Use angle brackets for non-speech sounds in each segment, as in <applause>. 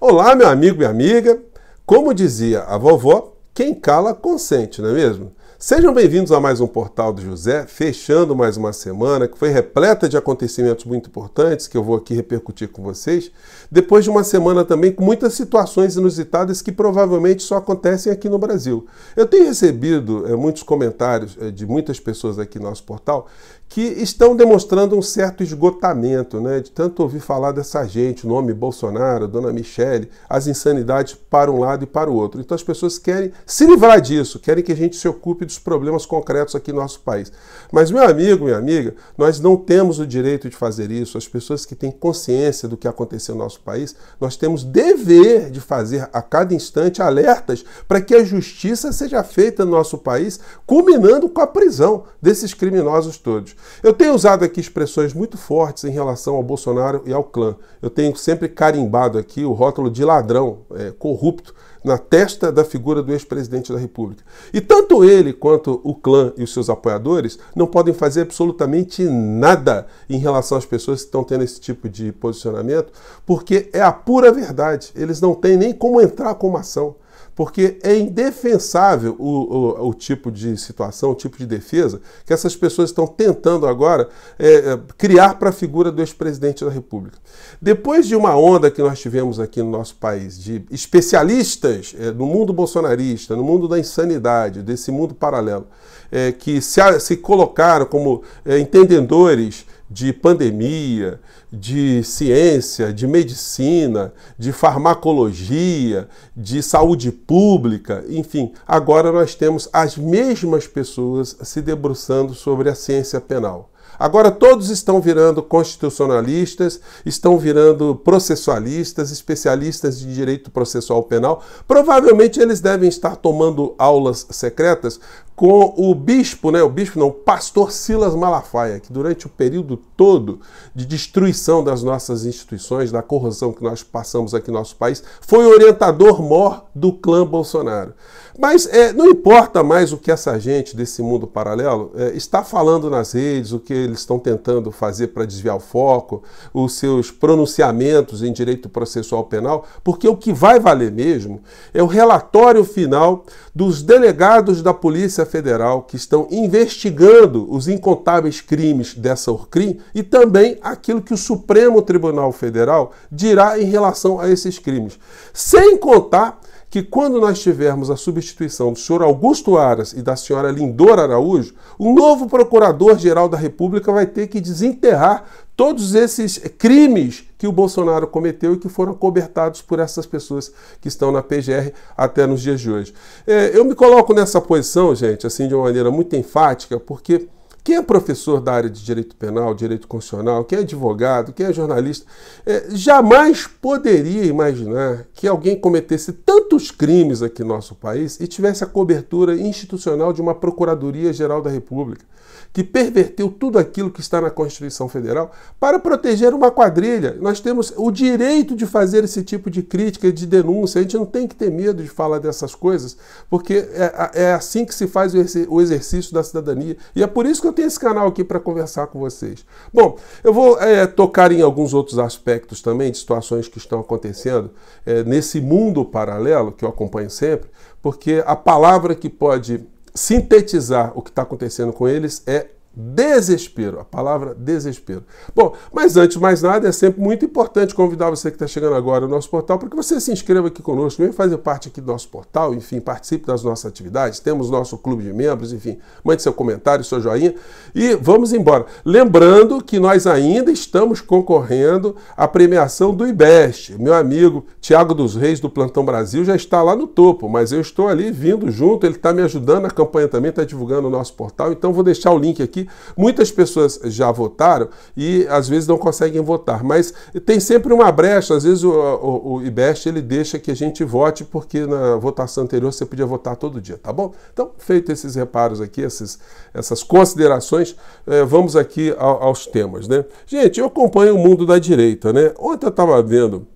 Olá, meu amigo, e amiga. Como dizia a vovó, quem cala consente, não é mesmo? Sejam bem-vindos a mais um Portal do José, fechando mais uma semana que foi repleta de acontecimentos muito importantes que eu vou aqui repercutir com vocês, depois de uma semana também com muitas situações inusitadas que provavelmente só acontecem aqui no Brasil. Eu tenho recebido é, muitos comentários é, de muitas pessoas aqui no nosso portal que estão demonstrando um certo esgotamento, né? De tanto ouvir falar dessa gente, o nome Bolsonaro, Dona Michele, as insanidades para um lado e para o outro. Então as pessoas querem se livrar disso, querem que a gente se ocupe dos problemas concretos aqui no nosso país. Mas, meu amigo, minha amiga, nós não temos o direito de fazer isso. As pessoas que têm consciência do que aconteceu no nosso país, nós temos dever de fazer a cada instante alertas para que a justiça seja feita no nosso país, culminando com a prisão desses criminosos todos. Eu tenho usado aqui expressões muito fortes em relação ao Bolsonaro e ao clã. Eu tenho sempre carimbado aqui o rótulo de ladrão, é, corrupto, na testa da figura do ex-presidente da República. E tanto ele quanto o clã e os seus apoiadores não podem fazer absolutamente nada em relação às pessoas que estão tendo esse tipo de posicionamento, porque é a pura verdade. Eles não têm nem como entrar com uma ação. Porque é indefensável o, o, o tipo de situação, o tipo de defesa que essas pessoas estão tentando agora é, é, criar para a figura do ex-presidente da República. Depois de uma onda que nós tivemos aqui no nosso país de especialistas é, no mundo bolsonarista, no mundo da insanidade, desse mundo paralelo, é, que se, se colocaram como é, entendedores de pandemia, de ciência, de medicina, de farmacologia, de saúde pública, enfim, agora nós temos as mesmas pessoas se debruçando sobre a ciência penal. Agora todos estão virando constitucionalistas, estão virando processualistas, especialistas de direito processual penal. Provavelmente eles devem estar tomando aulas secretas com o bispo, né? O bispo não, o pastor Silas Malafaia, que durante o período todo de destruição das nossas instituições, da corrupção que nós passamos aqui no nosso país, foi orientador mor do clã Bolsonaro. Mas é, não importa mais o que essa gente desse mundo paralelo é, está falando nas redes, o que eles estão tentando fazer para desviar o foco, os seus pronunciamentos em direito processual penal, porque o que vai valer mesmo é o relatório final dos delegados da Polícia Federal que estão investigando os incontáveis crimes dessa Orcrim e também aquilo que o Supremo Tribunal Federal dirá em relação a esses crimes. Sem contar que quando nós tivermos a substituição do senhor Augusto Aras e da senhora Lindor Araújo, o novo procurador-geral da República vai ter que desenterrar todos esses crimes que o Bolsonaro cometeu e que foram cobertados por essas pessoas que estão na PGR até nos dias de hoje. É, eu me coloco nessa posição, gente, assim de uma maneira muito enfática, porque quem é professor da área de direito penal, direito constitucional, quem é advogado, quem é jornalista, é, jamais poderia imaginar que alguém cometesse tantos crimes aqui no nosso país e tivesse a cobertura institucional de uma Procuradoria Geral da República que perverteu tudo aquilo que está na Constituição Federal para proteger uma quadrilha. Nós temos o direito de fazer esse tipo de crítica, de denúncia. A gente não tem que ter medo de falar dessas coisas, porque é, é assim que se faz o exercício da cidadania. E é por isso que eu tenho esse canal aqui para conversar com vocês. Bom, eu vou é, tocar em alguns outros aspectos também de situações que estão acontecendo é, nesse mundo paralelo que eu acompanho sempre, porque a palavra que pode sintetizar o que está acontecendo com eles é Desespero, a palavra desespero. Bom, mas antes de mais nada, é sempre muito importante convidar você que está chegando agora ao nosso portal para que você se inscreva aqui conosco, venha fazer parte aqui do nosso portal, enfim, participe das nossas atividades, temos nosso clube de membros, enfim, mande seu comentário, seu joinha e vamos embora. Lembrando que nós ainda estamos concorrendo à premiação do IBEST. Meu amigo Tiago dos Reis do Plantão Brasil já está lá no topo, mas eu estou ali vindo junto, ele está me ajudando, a campanha também está divulgando o nosso portal, então vou deixar o link aqui muitas pessoas já votaram e às vezes não conseguem votar, mas tem sempre uma brecha, às vezes o, o, o IBEST ele deixa que a gente vote porque na votação anterior você podia votar todo dia, tá bom? Então, feito esses reparos aqui, esses, essas considerações, eh, vamos aqui ao, aos temas, né? Gente, eu acompanho o mundo da direita, né? Ontem eu estava vendo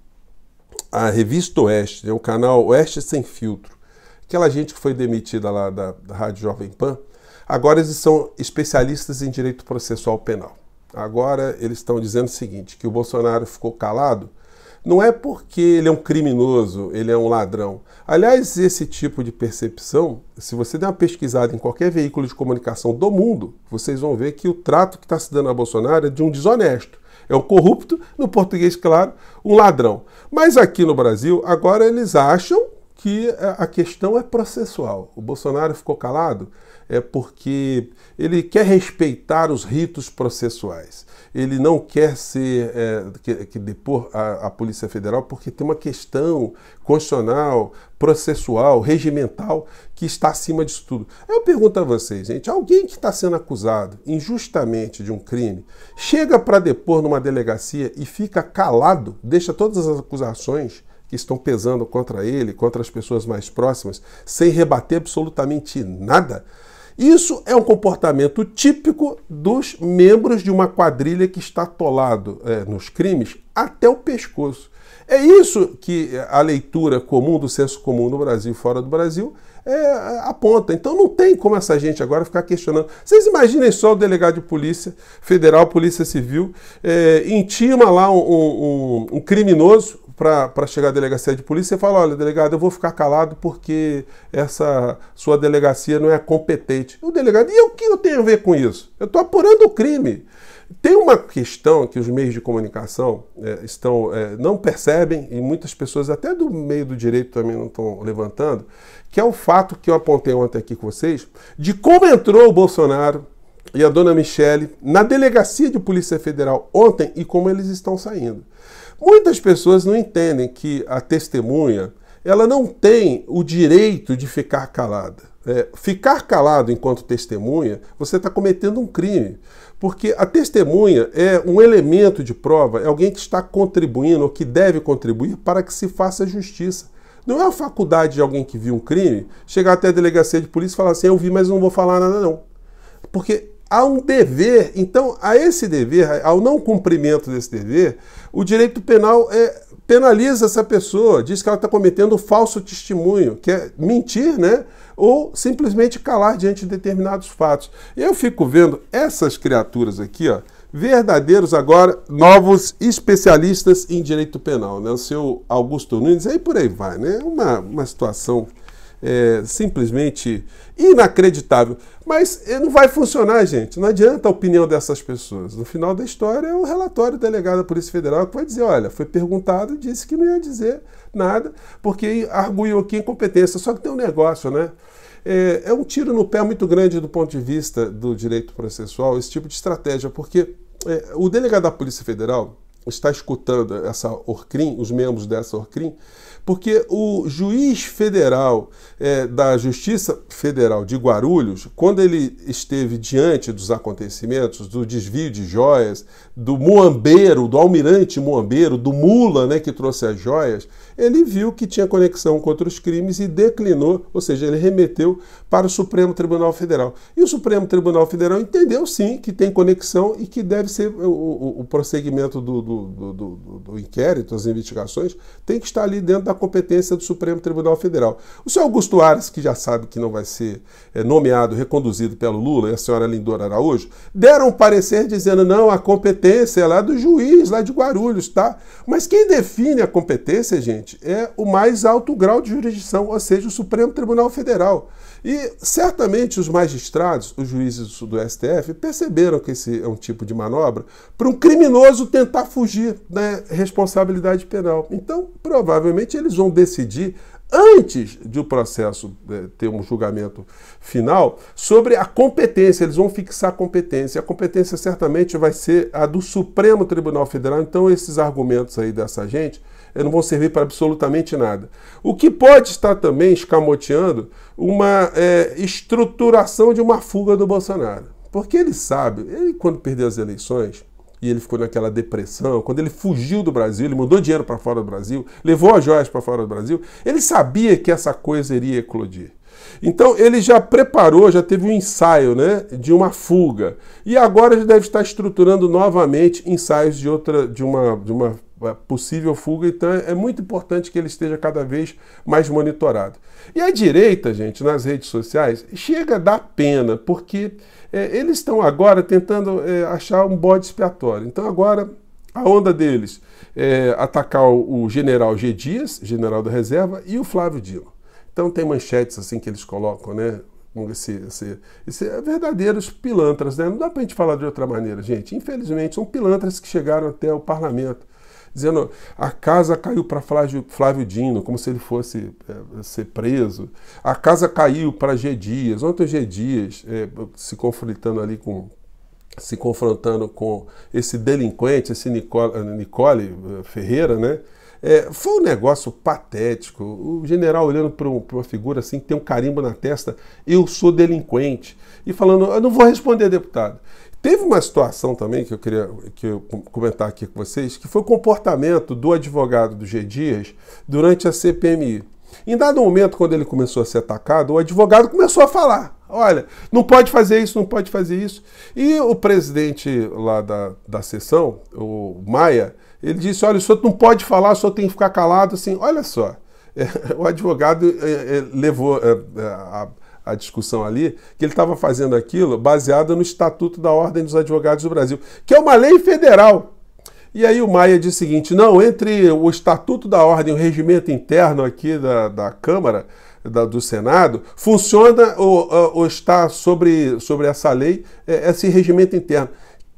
a Revista Oeste, né? o canal Oeste Sem Filtro, aquela gente que foi demitida lá da, da Rádio Jovem Pan, Agora eles são especialistas em direito processual penal. Agora eles estão dizendo o seguinte: que o Bolsonaro ficou calado não é porque ele é um criminoso, ele é um ladrão. Aliás, esse tipo de percepção, se você der uma pesquisada em qualquer veículo de comunicação do mundo, vocês vão ver que o trato que está se dando a Bolsonaro é de um desonesto. É um corrupto, no português, claro, um ladrão. Mas aqui no Brasil, agora eles acham que a questão é processual. O Bolsonaro ficou calado é porque ele quer respeitar os ritos processuais. Ele não quer ser é, que, que, depor a, a, Polícia Federal porque tem uma questão constitucional, processual, regimental que está acima disso tudo. Eu pergunto a vocês, gente, alguém que está sendo acusado injustamente de um crime chega para depor numa delegacia e fica calado, deixa todas as acusações que estão pesando contra ele, contra as pessoas mais próximas, sem rebater absolutamente nada. Isso é um comportamento típico dos membros de uma quadrilha que está atolado é, nos crimes até o pescoço. É isso que a leitura comum do senso comum no Brasil fora do Brasil é, aponta. Então não tem como essa gente agora ficar questionando. Vocês imaginem só o delegado de polícia federal, polícia civil, é, intima lá um, um, um criminoso, para chegar à delegacia de polícia, e fala: olha, delegado, eu vou ficar calado porque essa sua delegacia não é competente. O delegado, e o que eu tenho a ver com isso? Eu estou apurando o crime. Tem uma questão que os meios de comunicação é, estão é, não percebem, e muitas pessoas, até do meio do direito, também não estão levantando, que é o fato que eu apontei ontem aqui com vocês, de como entrou o Bolsonaro e a dona Michele na delegacia de Polícia Federal ontem e como eles estão saindo. Muitas pessoas não entendem que a testemunha ela não tem o direito de ficar calada. É, ficar calado enquanto testemunha, você está cometendo um crime. Porque a testemunha é um elemento de prova, é alguém que está contribuindo ou que deve contribuir para que se faça justiça. Não é a faculdade de alguém que viu um crime chegar até a delegacia de polícia e falar assim: eu vi, mas não vou falar nada, não. Porque há um dever. Então, a esse dever, ao não cumprimento desse dever, o direito penal é, penaliza essa pessoa, diz que ela está cometendo falso testemunho, que é mentir, né? Ou simplesmente calar diante de determinados fatos. Eu fico vendo essas criaturas aqui, ó, verdadeiros agora novos especialistas em direito penal, né? O seu Augusto Nunes, aí por aí vai, né? Uma, uma situação é, simplesmente inacreditável. Mas eh, não vai funcionar, gente. Não adianta a opinião dessas pessoas. No final da história, é o um relatório do delegado da Polícia Federal que vai dizer: olha, foi perguntado, disse que não ia dizer nada, porque arguiu aqui incompetência. Só que tem um negócio, né? É, é um tiro no pé muito grande do ponto de vista do direito processual, esse tipo de estratégia, porque é, o delegado da Polícia Federal está escutando essa ORCRIM, os membros dessa ORCRIM, porque o juiz federal é, da Justiça Federal de Guarulhos, quando ele esteve diante dos acontecimentos, do desvio de joias, do muambeiro, do almirante muambeiro, do mula né, que trouxe as joias, ele viu que tinha conexão com outros crimes e declinou, ou seja, ele remeteu para o Supremo Tribunal Federal. E o Supremo Tribunal Federal entendeu sim que tem conexão e que deve ser o, o, o prosseguimento do, do do, do, do, do inquérito, as investigações, tem que estar ali dentro da competência do Supremo Tribunal Federal. O senhor Augusto Ares, que já sabe que não vai ser é, nomeado, reconduzido pelo Lula, e a senhora Lindora Araújo, deram um parecer dizendo, não, a competência é lá do juiz, lá de Guarulhos, tá? Mas quem define a competência, gente, é o mais alto grau de jurisdição, ou seja, o Supremo Tribunal Federal. E certamente os magistrados, os juízes do STF, perceberam que esse é um tipo de manobra para um criminoso tentar fugir fugir da responsabilidade penal. Então, provavelmente, eles vão decidir, antes de o processo né, ter um julgamento final, sobre a competência. Eles vão fixar a competência. A competência certamente vai ser a do Supremo Tribunal Federal. Então, esses argumentos aí dessa gente não vão servir para absolutamente nada. O que pode estar também escamoteando uma é, estruturação de uma fuga do Bolsonaro. Porque ele sabe, ele quando perdeu as eleições, e ele ficou naquela depressão, quando ele fugiu do Brasil, ele mandou dinheiro para fora do Brasil, levou as joias para fora do Brasil, ele sabia que essa coisa iria eclodir. Então ele já preparou, já teve um ensaio né, de uma fuga. E agora ele deve estar estruturando novamente ensaios de outra, de uma, de uma é possível fuga. Então é muito importante que ele esteja cada vez mais monitorado. E a direita, gente, nas redes sociais, chega a dar pena, porque é, eles estão agora tentando é, achar um bode expiatório. Então agora a onda deles é atacar o general G. Dias, general da reserva, e o Flávio Dino. Então tem manchetes assim que eles colocam, né? Esse, esse, esse, é verdadeiros pilantras, né? Não dá para gente falar de outra maneira, gente. Infelizmente, são pilantras que chegaram até o parlamento dizendo a casa caiu para Flávio, Flávio Dino, como se ele fosse é, ser preso. A casa caiu para G. Dias. Ontem G. Dias é, se confrontando ali com se confrontando com esse delinquente, esse Nicole, eh, Nicole Ferreira, né? É, foi um negócio patético. O general olhando para um, uma figura assim, que tem um carimbo na testa, eu sou delinquente, e falando, eu não vou responder, deputado. Teve uma situação também que eu queria que eu comentar aqui com vocês, que foi o comportamento do advogado do G. Dias durante a CPMI. Em dado momento, quando ele começou a ser atacado, o advogado começou a falar: olha, não pode fazer isso, não pode fazer isso. E o presidente lá da, da sessão, o Maia, ele disse: olha, o senhor não pode falar, o senhor tem que ficar calado. Assim, olha só, é, <laughs> o advogado é, é, levou. Eh, a, a discussão ali, que ele estava fazendo aquilo baseado no Estatuto da Ordem dos Advogados do Brasil, que é uma lei federal. E aí o Maia disse o seguinte: não, entre o Estatuto da Ordem, o regimento interno aqui da, da Câmara, da, do Senado, funciona ou, ou está sobre, sobre essa lei, é, esse regimento interno.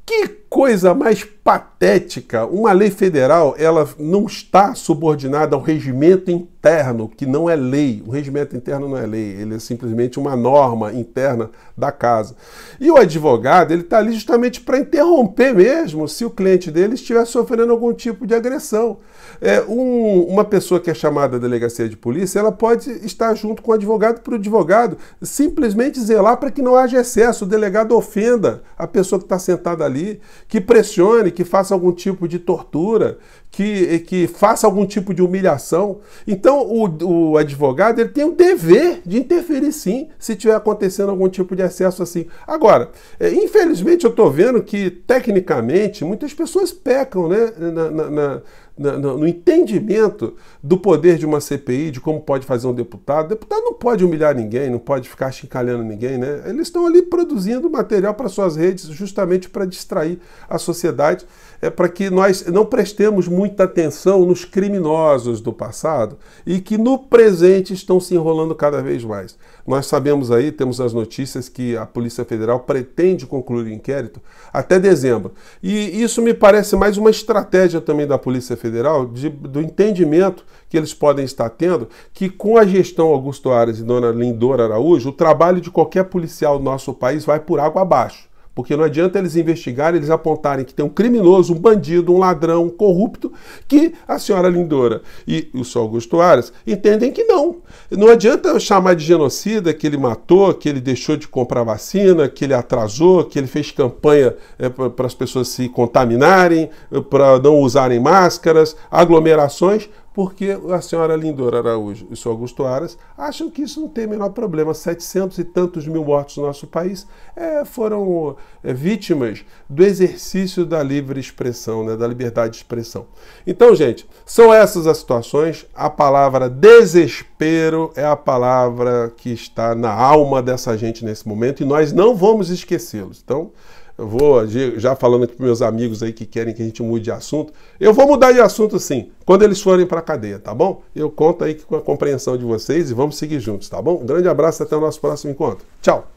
Que coisa mais patética, uma lei federal, ela não está subordinada ao regimento interno, que não é lei. O regimento interno não é lei, ele é simplesmente uma norma interna da casa. E o advogado, ele está ali justamente para interromper mesmo se o cliente dele estiver sofrendo algum tipo de agressão. É, um, uma pessoa que é chamada delegacia de polícia, ela pode estar junto com o advogado para o advogado simplesmente zelar para que não haja excesso, o delegado ofenda a pessoa que está sentada ali que pressione, que faça algum tipo de tortura, que, que faça algum tipo de humilhação. Então, o, o advogado ele tem o dever de interferir sim, se tiver acontecendo algum tipo de excesso assim. Agora, é, infelizmente, eu estou vendo que, tecnicamente, muitas pessoas pecam né, na, na, na no entendimento do poder de uma CPI, de como pode fazer um deputado. O deputado não pode humilhar ninguém, não pode ficar chincalhando ninguém, né? Eles estão ali produzindo material para suas redes justamente para distrair a sociedade, é, para que nós não prestemos muito muita atenção nos criminosos do passado e que no presente estão se enrolando cada vez mais. Nós sabemos aí, temos as notícias que a Polícia Federal pretende concluir o inquérito até dezembro. E isso me parece mais uma estratégia também da Polícia Federal, de, do entendimento que eles podem estar tendo que com a gestão Augusto Aras e dona Lindora Araújo, o trabalho de qualquer policial do nosso país vai por água abaixo. Porque não adianta eles investigarem, eles apontarem que tem um criminoso, um bandido, um ladrão, um corrupto, que a senhora Lindora e o seu Augusto Aras entendem que não. Não adianta chamar de genocida que ele matou, que ele deixou de comprar vacina, que ele atrasou, que ele fez campanha é, eh, para as pessoas se contaminarem, eh, para não usarem máscaras, aglomerações porque a senhora Lindora Araújo e o senhor Augusto Aras acham que isso não tem o menor problema. 700 e tantos mil mortos no nosso país é, foram é, vítimas do exercício da livre expressão, né, da liberdade de expressão. Então, gente, são essas as situações. A palavra desespero é a palavra que está na alma dessa gente nesse momento e nós não vamos esquecê-los. Então, eu vou já falando aqui para meus amigos aí que querem que a gente mude de assunto. Eu vou mudar de assunto sim, quando eles forem para a cadeia, tá bom? Eu conto aí com a compreensão de vocês e vamos seguir juntos, tá bom? Um grande abraço até o nosso próximo encontro. Tchau!